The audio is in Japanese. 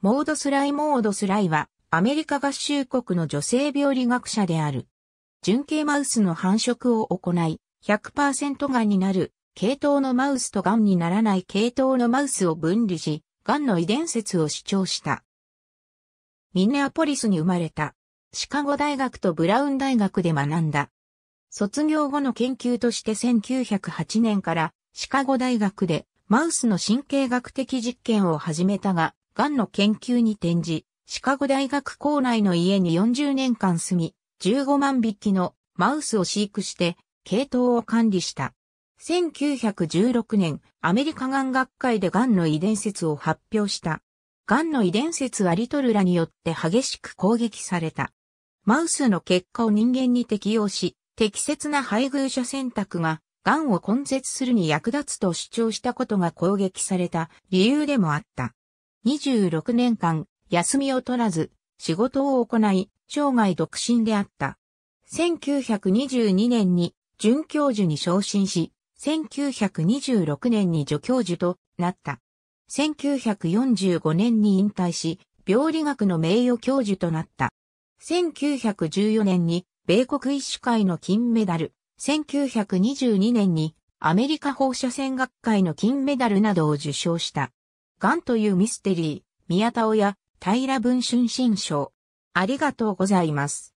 モードスライ・モードスライは、アメリカ合衆国の女性病理学者である。純系マウスの繁殖を行い、100%んになる、系統のマウスとんにならない系統のマウスを分離し、んの遺伝説を主張した。ミネアポリスに生まれた。シカゴ大学とブラウン大学で学んだ。卒業後の研究として1908年からシカゴ大学でマウスの神経学的実験を始めたが、ンの研究に転じ、シカゴ大学校内の家に40年間住み、15万匹のマウスを飼育して、系統を管理した。1916年、アメリカン学会でンの遺伝説を発表した。ンの遺伝説はリトルらによって激しく攻撃された。マウスの結果を人間に適用し、適切な配偶者選択が、癌を根絶するに役立つと主張したことが攻撃された理由でもあった。26年間、休みを取らず、仕事を行い、生涯独身であった。1922年に准教授に昇進し、1926年に助教授となった。1945年に引退し、病理学の名誉教授となった。1914年に米国医師会の金メダル、1922年にアメリカ放射線学会の金メダルなどを受賞した。ガンというミステリー、宮田親、平文春新書。ありがとうございます。